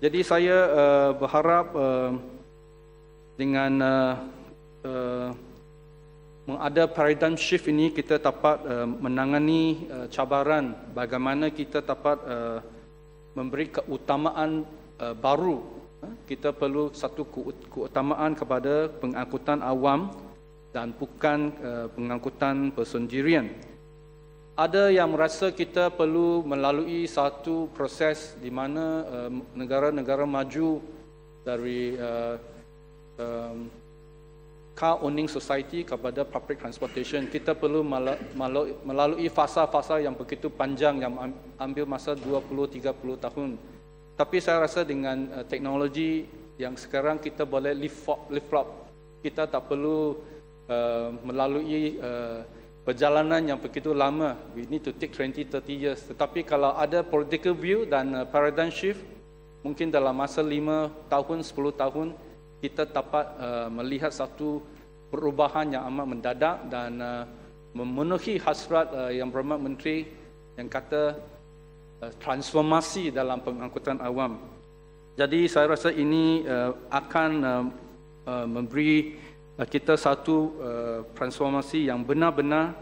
Jadi saya uh, berharap uh, dengan uh, eh, uh, ada paradigm shift ini kita dapat uh, menangani uh, cabaran bagaimana kita dapat uh, memberi keutamaan uh, baru. Kita perlu satu keutamaan kepada pengangkutan awam dan bukan pengangkutan persendirian ada yang merasa kita perlu melalui satu proses di mana eh, negara-negara uh, maju dari uh, um, car owning society kepada public transportation kita perlu melalui fasa-fasa yang begitu panjang yang ambil masa 20 30 tahun tapi saya rasa dengan uh, teknologi yang sekarang kita boleh lift lift up kita tak perlu uh, melalui uh, perjalanan yang begitu lama. We need to take 20, 30 years. Tetapi kalau ada political view dan uh, paradigm shift, mungkin dalam masa 5 tahun, 10 tahun, kita dapat uh, melihat satu perubahan yang amat mendadak dan uh, memenuhi hasrat uh, yang berhormat menteri yang kata uh, transformasi dalam pengangkutan awam. Jadi saya rasa ini uh, akan uh, uh, memberi Eh, kita satu eh, transformasi yang benar-benar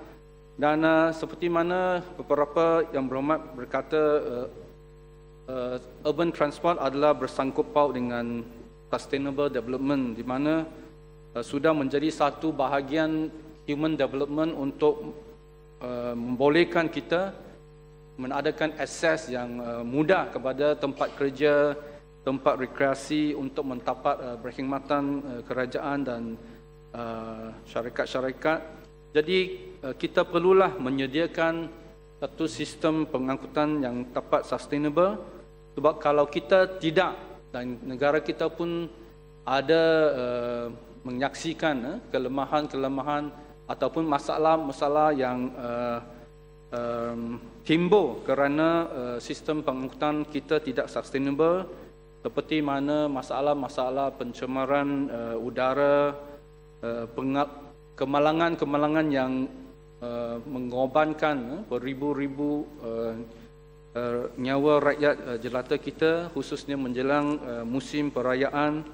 dan eh, seperti mana beberapa yang berhormat berkata urban transport adalah bersangkut paut dengan sustainable development di mana sudah menjadi satu bahagian human development untuk membolehkan kita menadakan akses yang mudah kepada tempat kerja, tempat rekreasi untuk mentapat uh, berkhidmatan kerajaan dan Uh, syarikat-syarikat. Jadi uh, kita perlulah menyediakan satu sistem pengangkutan yang tepat sustainable sebab kalau kita tidak dan negara kita pun ada uh, menyaksikan uh, kelemahan-kelemahan ataupun masalah-masalah yang uh, um, timbul kerana uh, sistem pengangkutan kita tidak sustainable seperti mana masalah-masalah pencemaran uh, udara Eh, kemalangan-kemalangan uh, yang uh, mengorbankan uh, beribu-ribu uh, uh, nyawa rakyat uh, jelata kita khususnya menjelang uh, musim perayaan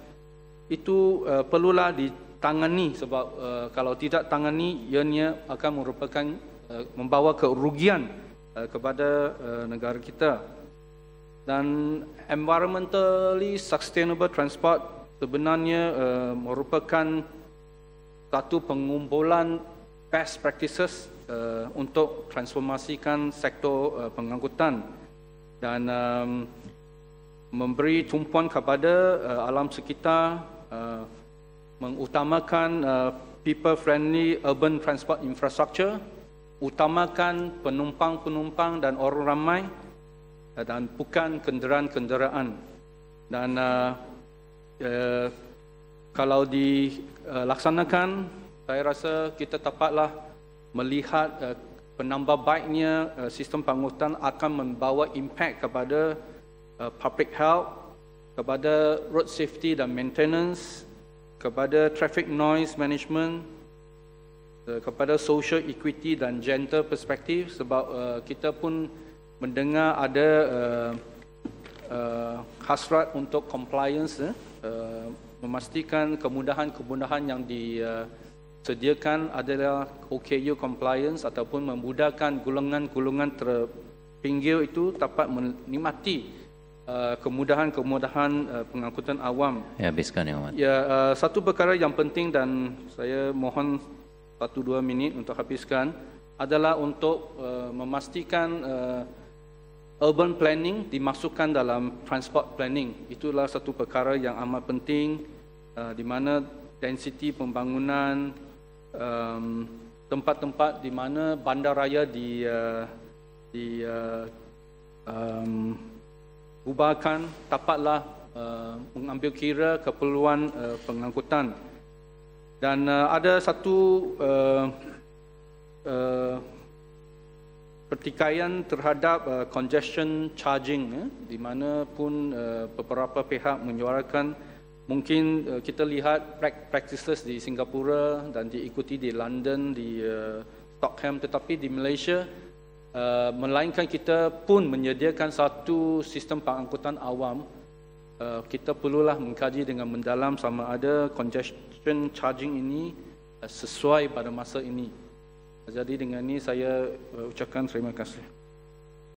itu uh, perlulah ditangani sebab uh, kalau tidak tangani ianya akan merupakan uh, membawa kerugian uh, kepada uh, negara kita dan environmentally sustainable transport sebenarnya uh, merupakan satu pengumpulan best practices uh, untuk transformasikan sektor uh, pengangkutan dan um, memberi tumpuan kepada uh, alam sekitar uh, mengutamakan uh, people friendly urban transport infrastructure utamakan penumpang-penumpang dan orang ramai uh, dan bukan kenderaan-kenderaan dan uh, uh, kalau dilaksanakan, saya rasa kita tepatlah melihat eh, penambah baiknya eh, sistem pengurutan akan membawa impak kepada eh, public health, kepada road safety dan maintenance, kepada traffic noise management, kepada social equity dan gender perspektif sebab kita pun mendengar ada uh, hasrat untuk compliance memastikan kemudahan-kemudahan yang disediakan adalah OKU compliance ataupun memudahkan gulungan-gulungan terpinggir itu dapat menikmati uh, kemudahan-kemudahan uh, pengangkutan awam. Ya, habiskan ya, Ya, uh, satu perkara yang penting dan saya mohon satu dua minit untuk habiskan adalah untuk memastikan urban planning dimasukkan dalam transport planning. Itulah satu perkara yang amat penting Uh, di mana density pembangunan um, tempat-tempat di mana bandar raya di uh, di uh, um, ubahkan dapatlah uh, mengambil kira keperluan uh, pengangkutan dan uh, ada satu uh, uh, pertikaian terhadap uh, congestion charging eh, di mana pun uh, beberapa pihak menyuarakan Mungkin uh, kita lihat practices di Singapura dan diikuti di London, di uh, Stockholm, tetapi di Malaysia, uh, melainkan kita pun menyediakan satu sistem pengangkutan awam, uh, kita perlulah mengkaji dengan mendalam sama ada congestion charging ini uh, sesuai pada masa ini. Jadi dengan ini saya uh, ucapkan terima kasih.